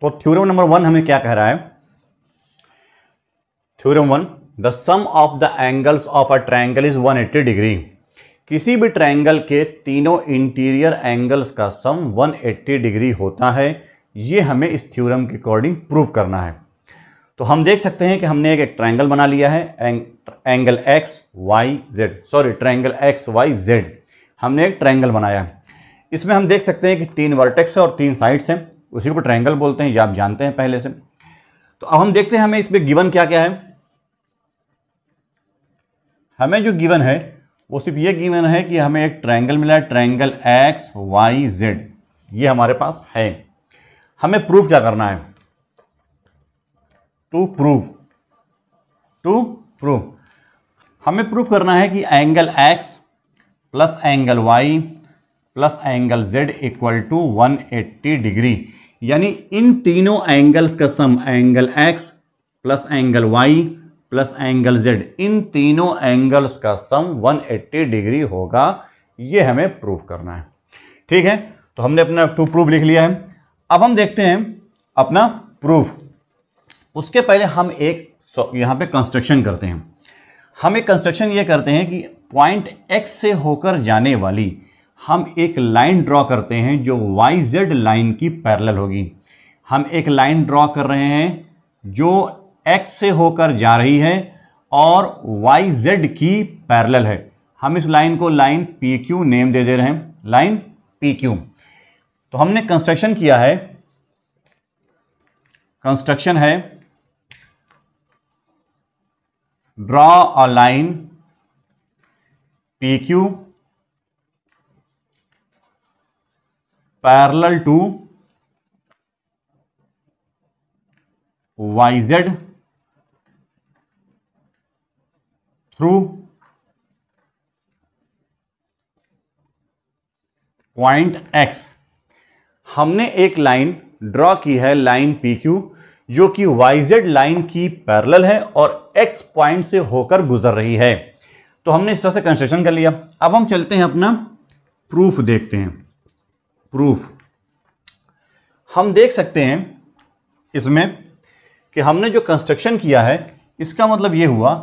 तो theorem number one हमें क्या कह रहा है theorem one the sum of the angles of a triangle is 180 degree किसी भी ट्रायंगल के तीनों इंटीरियर एंगल्स का सम 180 डिग्री होता है ये हमें इस थ्योरम के अकॉर्डिंग प्रूव करना है तो हम देख सकते हैं कि हमने एक, एक ट्रायंगल बना लिया है ang, angle X Y Z sorry triangle X Y Z हमने एक ट्रायंगल बनाया है इसमें हम देख सकते हैं कि तीन वर्टेक्स है और तीन साइड्स हैं उसी को ट्रायंगल बोलते हैं या आप जानते हैं पहले से तो अब हम देखते हैं हमें इसमें गिवन क्या क्या है हमें जो गिवन है वो सिर्फ ये गिवन है कि हमें एक ट्रायंगल मिला है ट्रायंगल एक्स वाई जेड ये हमारे पास है हमें प्रूफ क्या करना है टू प्रूफ टू प्रूफ हमें प्रूफ करना है कि angle X plus angle Y plus angle Z equal to 180 degree यानी इन तीनों एंगल्स का sum angle X plus angle Y plus angle Z इन तीनों एंगल्स का सम 180 डिग्री होगा ये हमें प्रूफ करना है ठीक है तो हमने अपना टू प्रूफ लिख लिया है अब हम देखते हैं अपना प्रूफ उसके पहले हम एक यहाँ पे कंस्ट्रक्शन करते हैं हम एक कंस्ट्रक्शन ये करते हैं कि पॉइंट एक्स से होकर जाने वाली हम एक लाइन ड्रॉ करते हैं जो वाई जेड लाइन की पैरेलल होगी हम एक लाइन ड्रॉ कर रहे हैं जो एक्स से होकर जा रही है और वाई जेड की पैरेलल है हम इस लाइन को लाइन पी क्यू नेम दे दे रहे हैं लाइन पी क्यू तो हमने कंस्ट्रक्शन किया है कंस्ट्रक्शन है draw a line P Q parallel to yz through point x हमने एक लाइन ड्रॉ की है लाइन PQ जो कि yz लाइन की पैरल है और x पॉइंट से होकर गुजर रही है तो हमने इस तरह से कंस्ट्रक्शन कर लिया अब हम चलते हैं अपना प्रूफ देखते हैं प्रूफ हम देख सकते हैं इसमें कि हमने जो कंस्ट्रक्शन किया है इसका मतलब ये हुआ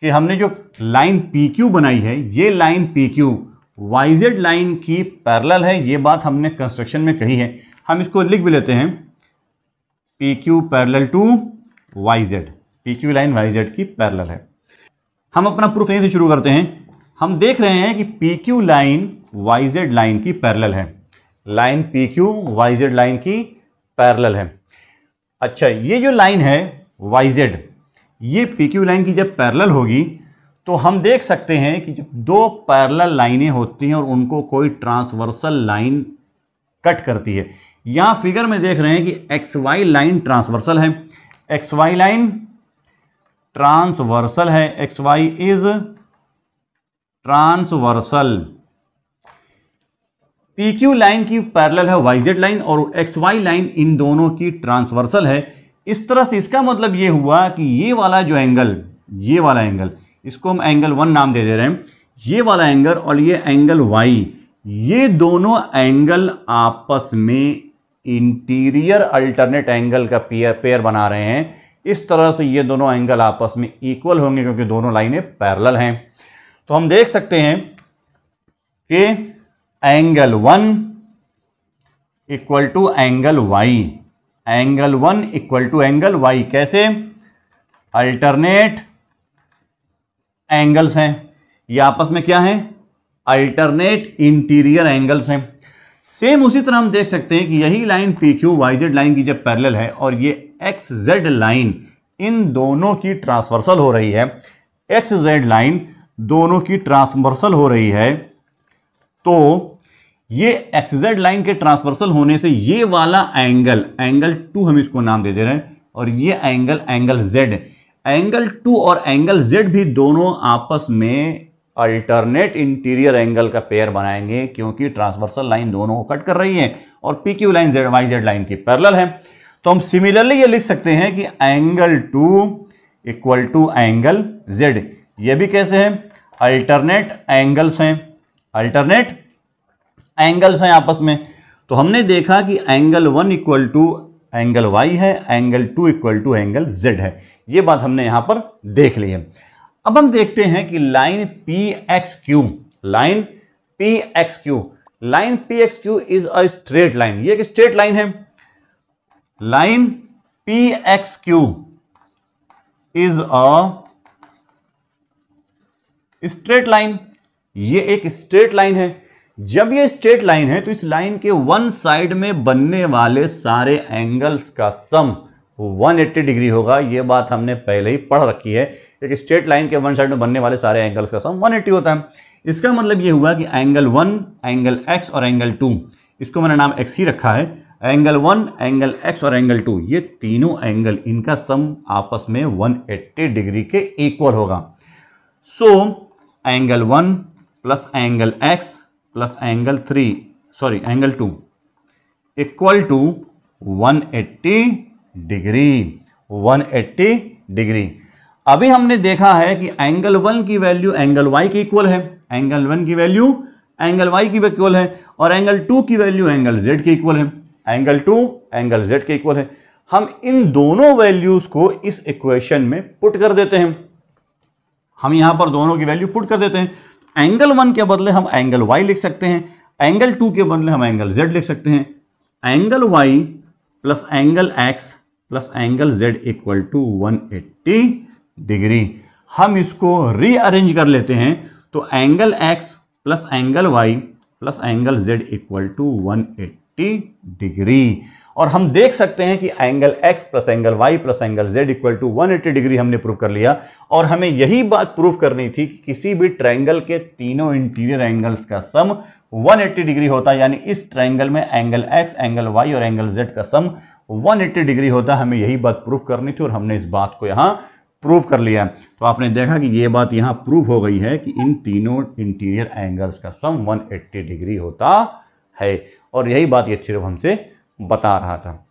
कि हमने जो लाइन पी क्यू बनाई है ये line P Q Y Z line की पैरल है ये बात हमने कंस्ट्रक्शन में कही है हम इसको लिख भी लेते हैं P Q parallel to Y Z P Q line Y Z की पैरल है हम अपना प्रूफ यहीं से शुरू करते हैं हम देख रहे हैं कि P Q line Y Z line की पैरेलल है line P Q Y Z line की पैरेलल है अच्छा ये जो लाइन है वाई जेड ये पी क्यू लाइन की जब पैरेलल होगी तो हम देख सकते हैं कि जब दो पैरेलल लाइनें होती हैं और उनको कोई ट्रांसवर्सल लाइन कट करती है यहाँ फिगर में देख रहे हैं कि एक्स वाई लाइन ट्रांसवर्सल है एक्स वाई लाइन ट्रांसवर्सल है X Y is transversal P Q line की पैरेलल है वाई जेड लाइन और एक्स वाई लाइन इन दोनों की ट्रांसवर्सल है इस तरह से इसका मतलब ये हुआ कि ये वाला जो एंगल ये वाला एंगल इसको हम एंगल वन नाम दे दे रहे हैं ये वाला एंगल और ये एंगल वाई ये दोनों एंगल आपस में इंटीरियर अल्टरनेट एंगल का पेयर पेयर बना रहे हैं इस तरह से ये दोनों एंगल आपस में इक्वल होंगे क्योंकि दोनों लाइनें पैरेलल हैं तो हम देख सकते हैं कि angle one equal to angle Y angle one equal to angle Y कैसे अल्टरनेट एंगल्स हैं ये आपस में क्या है अल्टरनेट इंटीरियर एंगल्स हैं सेम उसी तरह हम देख सकते हैं कि यही line P Q Y Z line की जब पैरेलल है और ये एक्स जेड लाइन इन दोनों की ट्रांसवर्सल हो रही है एक्स जेड लाइन दोनों की ट्रांसवर्सल हो रही है तो ये एक्सजेड लाइन के ट्रांसवर्सल होने से ये वाला एंगल एंगल टू हम इसको नाम दे दे रहे हैं और ये angle angle Z angle two और एंगल जेड भी दोनों आपस में अल्टरनेट इंटीरियर एंगल का पेयर बनाएंगे क्योंकि ट्रांसवर्सल लाइन दोनों को कट कर रही है और P Q line Z Y Z line की पैरल है तो हम सिमिलरली ये लिख सकते हैं कि angle two equal to angle Z ये भी कैसे है अल्टरनेट एंगल्स हैं अल्टरनेट एंगल्स हैं आपस में तो हमने देखा कि angle one equal to angle Y है angle two equal to angle Z है ये बात हमने यहां पर देख ली है अब हम देखते हैं कि line P X Q line P X Q line P X Q is a straight line ये एक स्ट्रेट लाइन है line P X Q is a straight line ये एक स्ट्रेट लाइन है जब ये स्ट्रेट लाइन है तो इस लाइन के वन साइड में बनने वाले सारे एंगल्स का सम 180 डिग्री होगा ये बात हमने पहले ही पढ़ रखी है एक स्ट्रेट लाइन के वन साइड में बनने वाले सारे एंगल्स का सम 180 होता है इसका मतलब ये हुआ कि एंगल वन एंगल एक्स और एंगल टू इसको मैंने नाम एक्स ही रखा है एंगल वन एंगल एक्स और एंगल टू ये तीनों एंगल इनका सम आपस में 180 डिग्री के इक्वल होगा so angle one plus angle X plus angle three sorry angle two equal to 180 degree 180 degree अभी हमने देखा है कि एंगल वन की वैल्यू एंगल वाई के इक्वल है एंगल वन की वैल्यू एंगल वाई की इक्वल है और एंगल टू की वैल्यू एंगल जेड के इक्वल है एंगल टू एंगल जेड के इक्वल है हम इन दोनों वैल्यूज को इस इक्वेशन में पुट कर देते हैं हम यहां पर दोनों की वैल्यू पुट कर देते हैं एंगल वन के बदले हम एंगल वाई लिख सकते हैं एंगल टू के बदले हम एंगल जेड लिख सकते हैं angle Y plus angle X plus angle Z equal to one eighty degree हम इसको रीअरेंज कर लेते हैं तो angle X plus angle Y plus angle Z equal to one eighty degree और हम देख सकते हैं कि angle X plus angle Y plus angle Z equal to eighty degree हमने प्रूव कर लिया और हमें यही बात प्रूव करनी थी कि किसी भी ट्रायंगल के तीनों इंटीरियर एंगल्स का सम 180 डिग्री होता है यानी इस ट्रायंगल में एंगल एक्स एंगल वाई और एंगल जेड का सम 180 डिग्री होता है हमें यही बात प्रूव करनी थी और हमने इस बात को यहाँ प्रूव कर लिया तो आपने देखा कि ये बात यहाँ प्रूव हो गई है कि इन तीनों इंटीरियर एंगल्स का सम एट्टी डिग्री होता है और यही बात ये थ्योरम हमसे बता रहा था